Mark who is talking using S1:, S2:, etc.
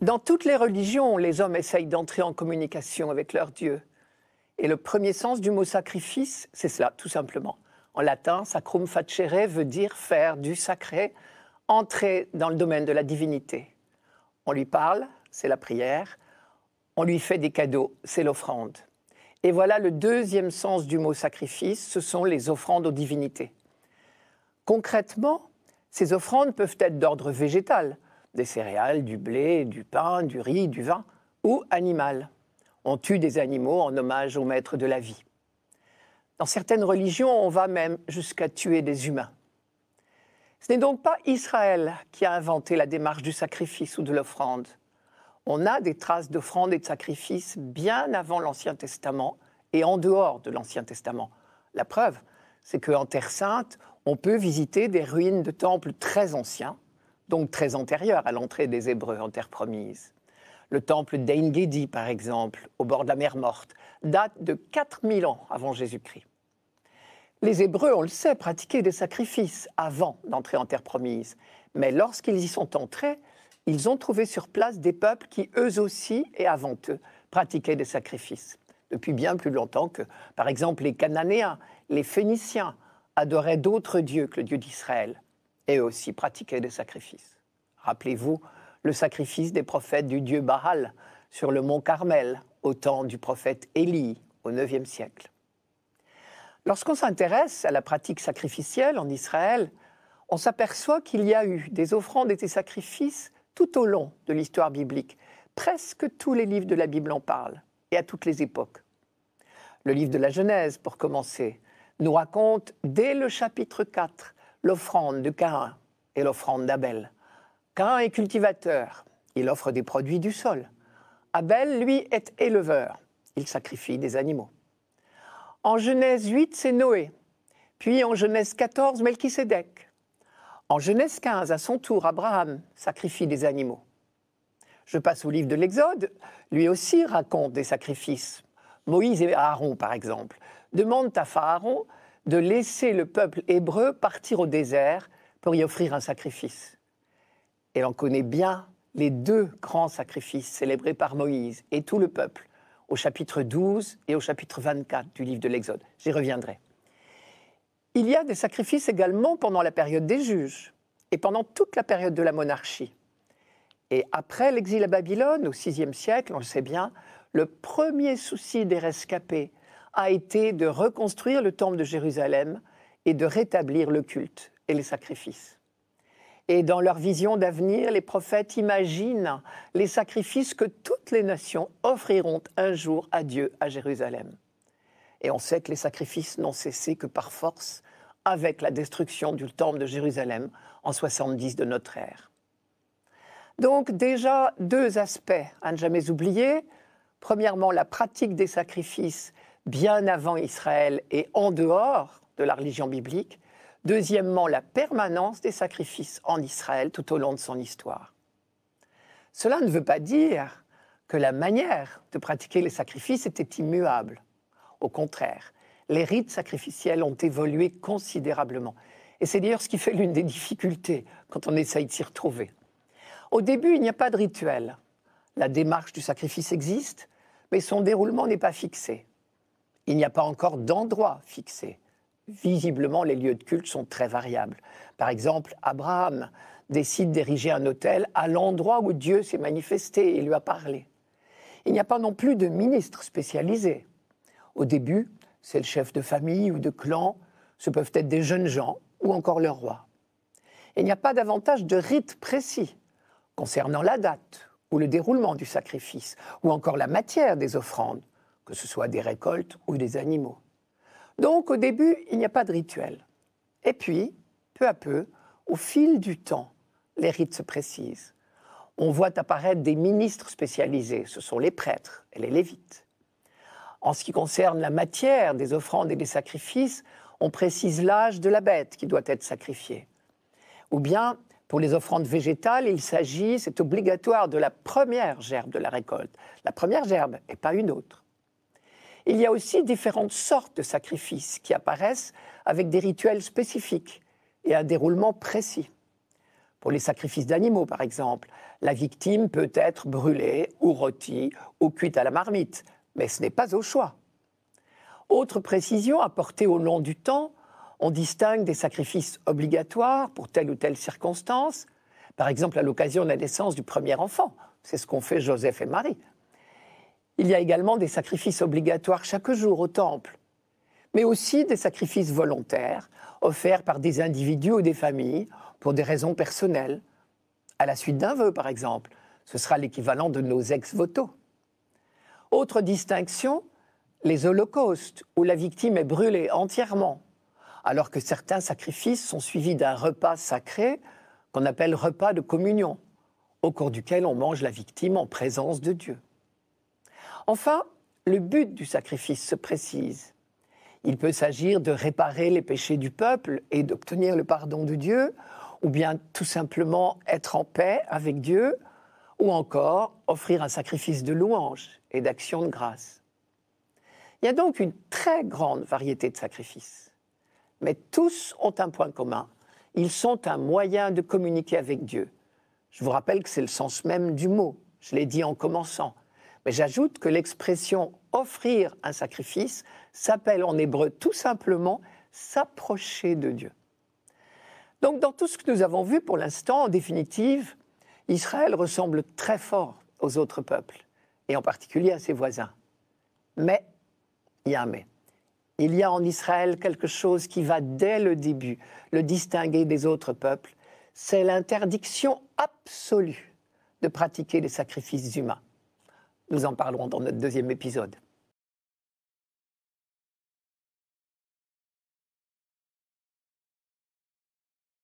S1: Dans toutes les religions, les hommes essayent d'entrer en communication avec leur Dieu. Et le premier sens du mot sacrifice, c'est cela, tout simplement. En latin, sacrum facere veut dire faire du sacré, entrer dans le domaine de la divinité. On lui parle, c'est la prière. On lui fait des cadeaux, c'est l'offrande. Et voilà le deuxième sens du mot sacrifice, ce sont les offrandes aux divinités. Concrètement, ces offrandes peuvent être d'ordre végétal des céréales, du blé, du pain, du riz, du vin, ou animal. On tue des animaux en hommage au maître de la vie. Dans certaines religions, on va même jusqu'à tuer des humains. Ce n'est donc pas Israël qui a inventé la démarche du sacrifice ou de l'offrande. On a des traces d'offrandes et de sacrifices bien avant l'Ancien Testament et en dehors de l'Ancien Testament. La preuve, c'est qu'en Terre Sainte, on peut visiter des ruines de temples très anciens, donc très antérieure à l'entrée des Hébreux en terre promise. Le temple d'Ain Gedi, par exemple, au bord de la mer Morte, date de 4000 ans avant Jésus-Christ. Les Hébreux, on le sait, pratiquaient des sacrifices avant d'entrer en terre promise, mais lorsqu'ils y sont entrés, ils ont trouvé sur place des peuples qui, eux aussi et avant eux, pratiquaient des sacrifices, depuis bien plus longtemps que, par exemple, les Cananéens, les Phéniciens adoraient d'autres dieux que le Dieu d'Israël et aussi pratiquer des sacrifices. Rappelez-vous le sacrifice des prophètes du dieu Baal sur le mont Carmel au temps du prophète Élie au IXe siècle. Lorsqu'on s'intéresse à la pratique sacrificielle en Israël, on s'aperçoit qu'il y a eu des offrandes et des sacrifices tout au long de l'histoire biblique. Presque tous les livres de la Bible en parlent, et à toutes les époques. Le livre de la Genèse, pour commencer, nous raconte dès le chapitre 4 l'offrande de Caïn et l'offrande d'Abel. Caïn est cultivateur, il offre des produits du sol. Abel, lui, est éleveur, il sacrifie des animaux. En Genèse 8, c'est Noé, puis en Genèse 14, Melchisédek. En Genèse 15, à son tour, Abraham sacrifie des animaux. Je passe au livre de l'Exode, lui aussi raconte des sacrifices. Moïse et Aaron, par exemple, demandent à Pharaon de laisser le peuple hébreu partir au désert pour y offrir un sacrifice. Et l'on connaît bien les deux grands sacrifices célébrés par Moïse et tout le peuple au chapitre 12 et au chapitre 24 du livre de l'Exode. J'y reviendrai. Il y a des sacrifices également pendant la période des juges et pendant toute la période de la monarchie. Et après l'exil à Babylone, au VIe siècle, on le sait bien, le premier souci des rescapés a été de reconstruire le temple de Jérusalem et de rétablir le culte et les sacrifices. Et dans leur vision d'avenir, les prophètes imaginent les sacrifices que toutes les nations offriront un jour à Dieu à Jérusalem. Et on sait que les sacrifices n'ont cessé que par force avec la destruction du temple de Jérusalem en 70 de notre ère. Donc déjà deux aspects à ne jamais oublier. Premièrement, la pratique des sacrifices bien avant Israël et en dehors de la religion biblique. Deuxièmement, la permanence des sacrifices en Israël tout au long de son histoire. Cela ne veut pas dire que la manière de pratiquer les sacrifices était immuable. Au contraire, les rites sacrificiels ont évolué considérablement. Et c'est d'ailleurs ce qui fait l'une des difficultés quand on essaye de s'y retrouver. Au début, il n'y a pas de rituel. La démarche du sacrifice existe, mais son déroulement n'est pas fixé il n'y a pas encore d'endroit fixé. Visiblement, les lieux de culte sont très variables. Par exemple, Abraham décide d'ériger un hôtel à l'endroit où Dieu s'est manifesté et lui a parlé. Il n'y a pas non plus de ministre spécialisé. Au début, c'est le chef de famille ou de clan, ce peuvent être des jeunes gens ou encore leur roi. Il n'y a pas davantage de rites précis concernant la date ou le déroulement du sacrifice, ou encore la matière des offrandes, que ce soit des récoltes ou des animaux. Donc au début, il n'y a pas de rituel. Et puis, peu à peu, au fil du temps, les rites se précisent. On voit apparaître des ministres spécialisés, ce sont les prêtres et les lévites. En ce qui concerne la matière des offrandes et des sacrifices, on précise l'âge de la bête qui doit être sacrifiée. Ou bien, pour les offrandes végétales, il s'agit, c'est obligatoire, de la première gerbe de la récolte. La première gerbe et pas une autre. Il y a aussi différentes sortes de sacrifices qui apparaissent avec des rituels spécifiques et un déroulement précis. Pour les sacrifices d'animaux, par exemple, la victime peut être brûlée ou rôtie ou cuite à la marmite, mais ce n'est pas au choix. Autre précision apportée au long du temps, on distingue des sacrifices obligatoires pour telle ou telle circonstance, par exemple à l'occasion de la naissance du premier enfant. C'est ce qu'ont fait Joseph et Marie il y a également des sacrifices obligatoires chaque jour au temple, mais aussi des sacrifices volontaires offerts par des individus ou des familles pour des raisons personnelles. À la suite d'un vœu, par exemple, ce sera l'équivalent de nos ex-votos. Autre distinction, les holocaustes, où la victime est brûlée entièrement, alors que certains sacrifices sont suivis d'un repas sacré qu'on appelle repas de communion, au cours duquel on mange la victime en présence de Dieu. Enfin, le but du sacrifice se précise. Il peut s'agir de réparer les péchés du peuple et d'obtenir le pardon de Dieu, ou bien tout simplement être en paix avec Dieu, ou encore offrir un sacrifice de louange et d'action de grâce. Il y a donc une très grande variété de sacrifices. Mais tous ont un point commun. Ils sont un moyen de communiquer avec Dieu. Je vous rappelle que c'est le sens même du mot. Je l'ai dit en commençant. Mais j'ajoute que l'expression offrir un sacrifice s'appelle en hébreu tout simplement s'approcher de Dieu. Donc dans tout ce que nous avons vu pour l'instant, en définitive, Israël ressemble très fort aux autres peuples, et en particulier à ses voisins. Mais, il y a un mais, il y a en Israël quelque chose qui va dès le début le distinguer des autres peuples, c'est l'interdiction absolue de pratiquer les sacrifices humains. Nous en parlerons dans notre deuxième épisode.